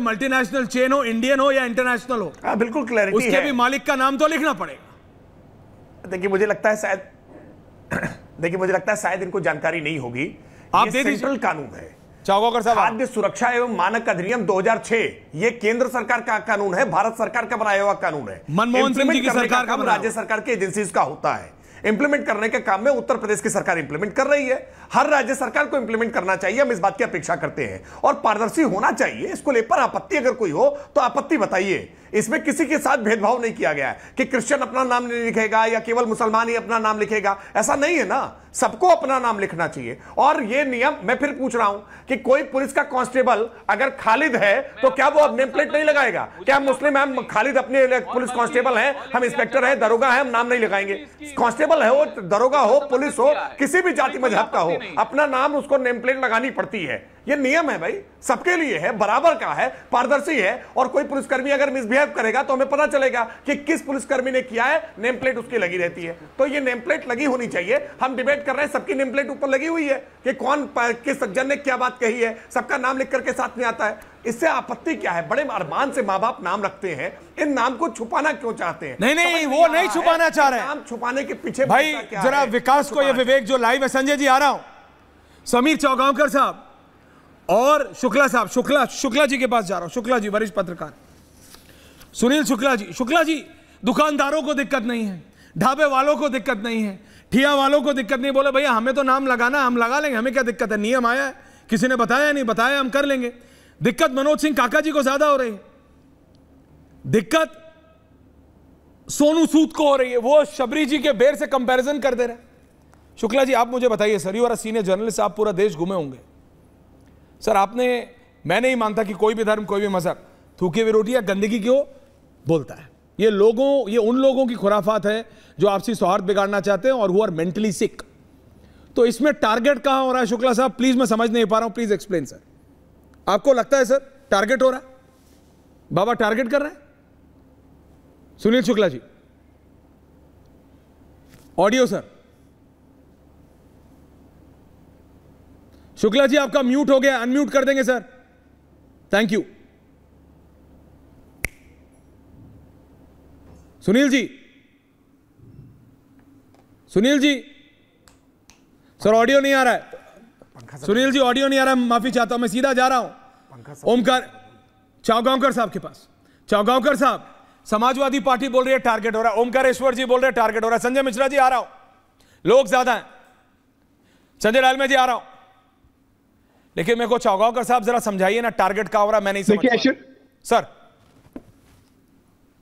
Multinational chain हो Indian हो या इंटरनेशनल हो आ, बिल्कुल क्लैरिटी उसके है। भी मालिक का नाम तो लिखना पड़ेगा देखिए मुझे लगता है शायद देखिए मुझे लगता है शायद इनको जानकारी नहीं होगी आप ये सेंट्रल कानून है खाद्य सुरक्षा एवं मानक अधिनियम 2006 ये केंद्र सरकार का कानून है भारत सरकार का बनाया हुआ कानून है मनमोहन सिंह जी की सरकार का राज्य सरकार की एजेंसीज का होता है इंप्लीमेंट करने के काम में उत्तर प्रदेश की सरकार इंप्लीमेंट कर रही है हर राज्य सरकार को इंप्लीमेंट करना चाहिए हम इस बात की अपेक्षा करते हैं और पारदर्शी होना चाहिए इसको लेकर आपत्ति अगर कोई हो तो आपत्ति बताइए इसमें किसी के साथ भेदभाव नहीं किया गया है कि क्रिश्चियन अपना नाम नहीं लिखेगा या केवल मुसलमान ही अपना नाम लिखेगा ऐसा नहीं है ना सबको अपना नाम लिखना चाहिए और ये नियम मैं फिर पूछ रहा हूं कि कोई पुलिस का कांस्टेबल अगर खालिद है तो क्या वो अब नेम प्लेट नहीं लगाएगा क्या तो मुस्लिम है खालिद अपने पुलिस कांस्टेबल है हम इंस्पेक्टर है दरोगा है हम नाम नहीं लगाएंगे कांस्टेबल है वो दरोगा हो पुलिस हो किसी भी जाति मजहब का हो अपना नाम उसको नेम प्लेट लगानी पड़ती है ये नियम है भाई सबके लिए है बराबर का है पारदर्शी है और कोई पुलिसकर्मी अगर मिसबिहेव करेगा तो हमें पता चलेगा कि किस पुलिसकर्मी ने किया है नेम प्लेट उसकी लगी रहती है तो ये नेम प्लेट लगी होनी चाहिए हम डिबेट कर रहे हैं सबकी नेम प्लेट ऊपर लगी हुई है कि कौन किस सज्जन ने क्या बात कही है सबका नाम लिख करके साथ में आता है इससे आपत्ति क्या है बड़े अरमान से माँ बाप नाम रखते हैं इन नाम को छुपाना क्यों चाहते हैं नहीं नहीं वो नहीं छुपाना चाह रहे नाम छुपाने के पीछे भाई जरा विकास को यह विवेक जो लाइव है संजय जी आ रहा हूं समीर चौगांवकर साहब और शुक्ला साहब शुक्ला शुक्ला जी के पास जा रहा हूं शुक्ला जी वरिष्ठ पत्रकार सुनील शुक्ला जी शुक्ला जी दुकानदारों को दिक्कत नहीं है ढाबे वालों को दिक्कत नहीं है ठिया वालों को दिक्कत नहीं बोले भैया हमें तो नाम लगाना हम लगा लेंगे हमें क्या दिक्कत है नियम आया है किसी ने बताया नहीं बताया हम कर लेंगे दिक्कत मनोज सिंह काका जी को ज्यादा हो रही है दिक्कत सोनू सूद को हो रही है वो शबरी जी के बेर से कंपैरिजन कर दे रहे शुक्ला जी आप मुझे बताइए सर यू सीनियर जर्नलिस्ट आप पूरा देश घूमे होंगे सर आपने मैं नहीं मानता कि कोई भी धर्म कोई भी मजहब थूकी हुई रोटी या गंदगी क्यों बोलता है ये लोगों ये उन लोगों की खुराफात है जो आपसी सौहार्द बिगाड़ना चाहते हैं और हु आर मेंटली सिक तो इसमें टारगेट कहाँ हो रहा है शुक्ला साहब प्लीज मैं समझ नहीं पा रहा हूं प्लीज एक्सप्लेन सर आपको लगता है सर टारगेट हो रहा है बाबा टारगेट कर रहे हैं सुनील शुक्ला जी ऑडियो सर शुक्ला जी आपका म्यूट हो गया अनम्यूट कर देंगे sir thank you Sunil ji Sunil ji sir audio नहीं आ रहा है सुनील जी ऑडियो नहीं आ रहा है माफी चाहता हूं मैं सीधा जा रहा हूं ओमकार चौगांवकर साहब के पास चौगांवकर साहब समाजवादी पार्टी बोल रही है टारगेट हो रहा है ओमकारेश्वर जी बोल रहे हैं टारगेट हो रहा है संजय मिश्रा जी आ रहा हूं लोग ज्यादा हैं संजय लालमे जी आ रहा हूं लेकिन मेरे को चौगावकर साहब जरा समझाइए ना टारगेट का हो रहा मैं नहीं समझ सर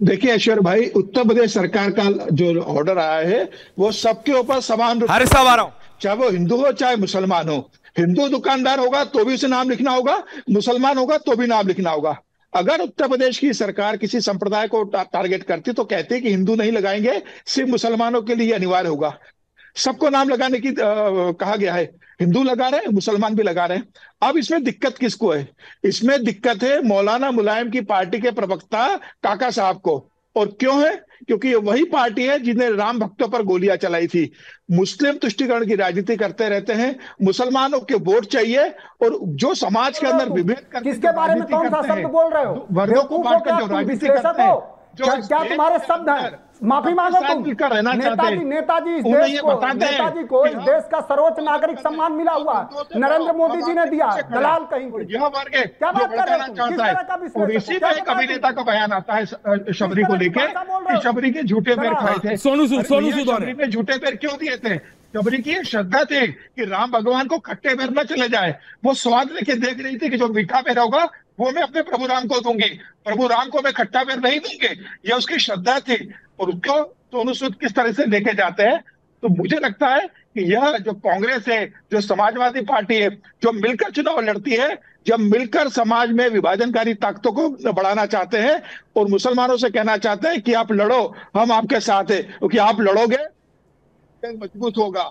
देखिए ऐश्वर भाई उत्तर प्रदेश सरकार का जो ऑर्डर आया है वो सबके ऊपर समान हर हूं चाहे वो हिंदू हो चाहे मुसलमान हो हिंदू दुकानदार होगा तो भी उसे नाम लिखना होगा मुसलमान होगा तो भी नाम लिखना होगा अगर उत्तर प्रदेश की सरकार किसी संप्रदाय को टारगेट करती तो कहते कि हिंदू नहीं लगाएंगे सिर्फ मुसलमानों के लिए अनिवार्य होगा सबको नाम लगाने की आ, कहा गया है हिंदू लगा रहे हैं मुसलमान भी लगा रहे हैं अब इसमें दिक्कत किसको है इसमें दिक्कत है मौलाना मुलायम की पार्टी के प्रवक्ता काका साहब को और क्यों है क्योंकि ये वही पार्टी है जिन्हें राम भक्तों पर गोलियां चलाई थी मुस्लिम तुष्टिकरण की राजनीति करते रहते हैं मुसलमानों के वोट चाहिए और जो समाज के अंदर विभेद करके किसके बारे में कौन सा शब्द बोल रहे हो वर्गों को बांटकर जो राजनीति करते हैं क्या, तुम्हारे शब्द है माफी मांगो तुम नेताजी नेताजी देश नेताजी को इस देश का सर्वोच्च तो नागरिक तो तो सम्मान मिला हुआ नरेंद्र मोदी जी ने दिया दलाल कहीं क्या बात कर रहे का बयान आता है शबरी को लेकर शबरी के झूठे पैर खाए थे सोनू सोनू सूद ने झूठे पैर क्यों दिए थे शबरी की श्रद्धा थी कि राम भगवान को खट्टे पैर न चले जाए वो स्वाद लेके देख रही थी कि जो मीठा पैर होगा वो मैं अपने प्रभु राम को दूंगी प्रभु राम को मैं खट्टा पैर नहीं दूंगी ये उसकी श्रद्धा थी और उसको तो सूद किस तरह से लेके जाते हैं तो मुझे लगता है कि यह जो कांग्रेस है जो समाजवादी पार्टी है जो मिलकर चुनाव लड़ती है जब मिलकर समाज में विभाजनकारी ताकतों को बढ़ाना चाहते हैं और मुसलमानों से कहना चाहते हैं कि आप लड़ो हम आपके साथ है क्योंकि आप लड़ोगे मजबूत होगा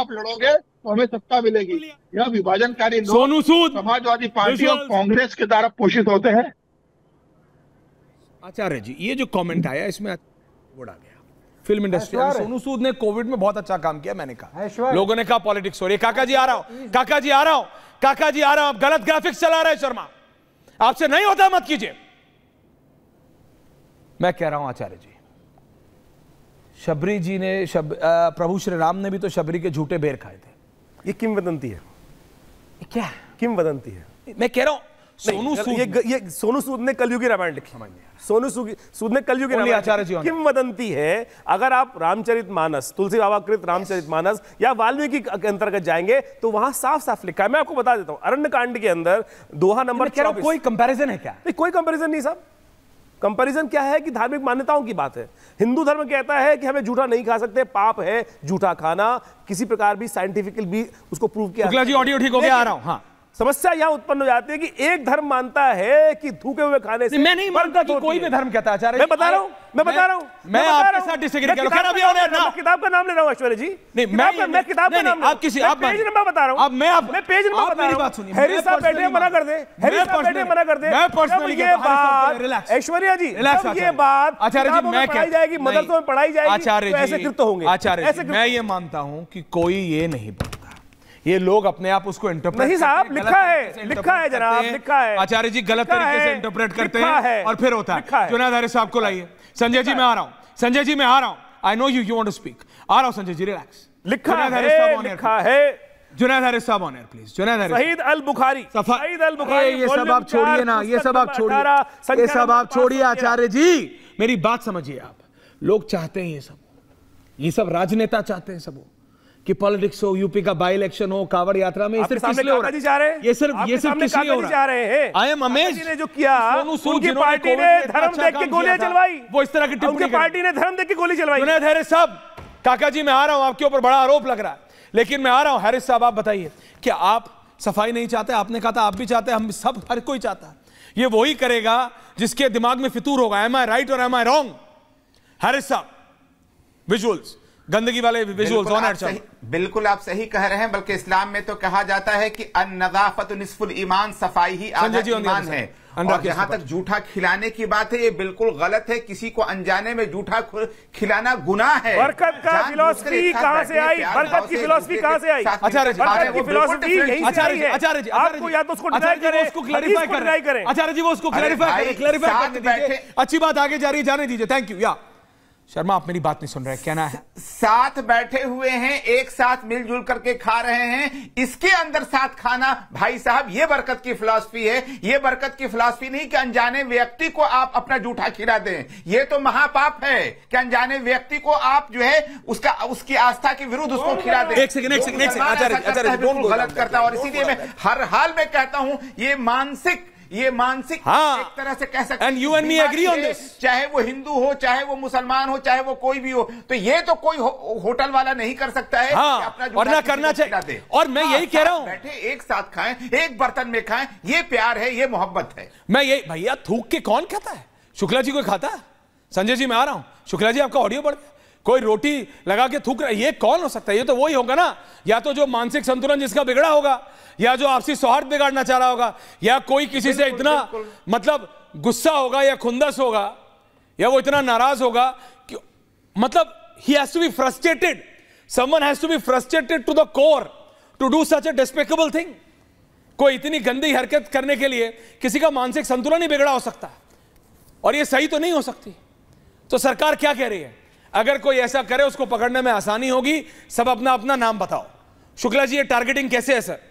आप लड़ोगे तो हमें सत्ता मिलेगी यह विभाजनकारी सोनू सूद समाजवादी पार्टी और कांग्रेस के द्वारा पोषित होते हैं आचार्य जी ये जो कमेंट आया इसमें बोर्ड गया फिल्म इंडस्ट्री सोनू सूद ने कोविड में बहुत अच्छा काम किया मैंने कहा लोगों ने कहा पॉलिटिक्स हो रही काका जी आ रहा हूं काका जी आ रहा हूं काका जी आ रहा हूं आप गलत ग्राफिक्स चला रहे शर्मा आपसे नहीं होता मत कीजिए मैं कह रहा हूं आचार्य जी शबरी जी ने शब, आ, प्रभु श्री राम ने भी तो शबरी के झूठे बेर खाए थे ये किम वदंती है क्या किम वदंती है मैं कह रहा हूं सोनू सूद ये, ये सोनू सूद ने कलयुग की रामायण लिखी सोनू सूद सूद ने कलयुग की रामायण आचार्य जी किम वदंती है अगर आप रामचरित मानस तुलसी बाबाकृत रामचरित मानस या वाल्मीकि के अंतर्गत जाएंगे तो वहां साफ साफ लिखा है मैं आपको बता देता हूं अरण्य कांड के अंदर दोहा नंबर कोई कंपेरिजन है क्या कोई कंपेरिजन नहीं साहब कंपैरिजन क्या है कि धार्मिक मान्यताओं की बात है हिंदू धर्म कहता है कि हमें जूठा नहीं खा सकते पाप है जूठा खाना किसी प्रकार भी साइंटिफिकल भी उसको प्रूव किया जी ऑडियो ठीक हो गया आ रहा हूं हाँ समस्या यहाँ उत्पन्न हो जाती है कि एक धर्म मानता है कि थूके हुए खाने से मैं नहीं मानता तो कोई भी धर्म कहता है मैं बता रहा हूँ मैं बता रहा हूँ मैं आपके साथ डिसएग्री कर रहा हूँ किताब का नाम ले रहा हूँ ऐश्वर्या जी नहीं मैं मैं किताब का नाम आप किसी आप पेज नंबर बता रहा हूँ अब मैं आप मैं पेज नंबर बता रहा हूँ हैरी साहब बैठे हैं मना कर दे हैरी साहब बैठे हैं मना कर दे मैं पर्सनली ये बात ऐश्वर्या जी रिलैक्स ये बात आचार्य जी मैं पढ़ाई जाएगी मदरसों में पढ़ाई जाएगी तो आचार्य जी ऐसे कृत होंगे आचार्य जी मैं ये मानता हूँ कि कोई ये नहीं बोल ये लोग अपने आप उसको इंटरप्रेट नहीं साहब लिखा है लिखा है जनाब लिखा है आचार्य जी गलत तरीके से इंटरप्रेट करते हैं और फिर होता है चुनाधारे साहब को लाइए संजय जी मैं आ रहा हूँ संजय जी मैं आ रहा हूँ I know you you want to speak आ रहा हूँ संजय जी रिलैक्स लिखा है लिखा है साहब on air please Junaid al Bukhari Saeed al Bukhari ये सब आप छोड़िए ना ये सब आप छोड़िए ये सब आप छोड़िए आचार्य जी मेरी बात समझिए आप लोग चाहते हैं ये सब ये सब राजनेता चाहते हैं सब कि पॉलिटिक्स हो यूपी का बाई इलेक्शन हो कावड़ यात्रा में सिर्फ हो ये सिर्फ ये सिर्फ हो आई एम अमेज ने जो किया पार्टी ने धर्म अच्छा देख के चलवाई वो इस तरह की टिप्पणी पार्टी ने धर्म देख के गोली चलवाई विनय धैर्य साहब काका जी मैं आ रहा हूं आपके ऊपर बड़ा आरोप लग रहा है लेकिन मैं आ रहा हूं हैरिस साहब आप बताइए कि आप सफाई नहीं चाहते आपने कहा था आप भी चाहते हम सब हर कोई चाहता है ये वही करेगा जिसके दिमाग में फितूर होगा एम आई राइट और एम आई रॉन्ग हैरिस साहब विजुअल्स गंदगी वाले विजुअल्स ऑन एड बिल्कुल आप सही कह रहे हैं बल्कि इस्लाम में तो कहा जाता है कि अन नजाफत निसफुल ईमान सफाई ही आधा ईमान है और जहां तक जूठा खिलाने की बात है ये बिल्कुल गलत है किसी को अनजाने में जूठा खिलाना गुना है बरकत का फिलोसफी कहां से आई बरकत की फिलोसफी कहां से आई आचार्य जी की फिलोसफी यही आचार्य जी आचार्य जी आपको या तो उसको डिनाई करें उसको क्लैरिफाई करें आचार्य जी वो उसको क्लैरिफाई करें क्लैरिफाई करने अच्छी बात आगे जा रही है जाने दीजिए थैंक यू या शर्मा आप मेरी बात नहीं सुन रहे कहना है साथ बैठे हुए हैं एक साथ मिलजुल करके खा रहे हैं इसके अंदर साथ खाना भाई साहब ये बरकत की फिलॉसफी है ये बरकत की फिलॉसफी नहीं कि अनजाने व्यक्ति को आप अपना जूठा खिला दें ये तो महापाप है कि अनजाने व्यक्ति को आप जो है उसका उसकी आस्था के विरुद्ध उसको खिला दें एक सेकंड एक सेकंड एक सेकंड गलत करता है और इसीलिए मैं हर हाल में कहता हूं ये मानसिक ये मानसिक हाँ, एक तरह से कह सकते you and me agree on this चाहे वो हिंदू हो चाहे वो मुसलमान हो चाहे वो कोई भी हो तो ये तो कोई हो, होटल वाला नहीं कर सकता है हाँ, अपना और ना करना चाहिए और मैं हाँ, यही कह रहा हूँ बैठे एक साथ खाएं एक बर्तन में खाएं ये प्यार है ये मोहब्बत है मैं ये भैया थूक के कौन खाता है शुक्ला जी को खाता है संजय जी मैं आ रहा हूँ शुक्ला जी आपका ऑडियो बढ़ गया कोई रोटी लगा के थूक रहा ये कौन हो सकता है ये तो वही होगा ना या तो जो मानसिक संतुलन जिसका बिगड़ा होगा या जो आपसी सौहार्द बिगाड़ना चाह रहा होगा या कोई किसी से इतना मतलब गुस्सा होगा या खुंदस होगा या वो इतना नाराज होगा कि मतलब ही has to be frustrated someone has to be frustrated to the core to do such a despicable thing कोई इतनी गंदी हरकत करने के लिए किसी का मानसिक संतुलन ही बिगड़ा हो सकता है और ये सही तो नहीं हो सकती तो सरकार क्या कह रही है अगर कोई ऐसा करे उसको पकड़ने में आसानी होगी सब अपना अपना नाम बताओ शुक्ला जी ये टारगेटिंग कैसे है सर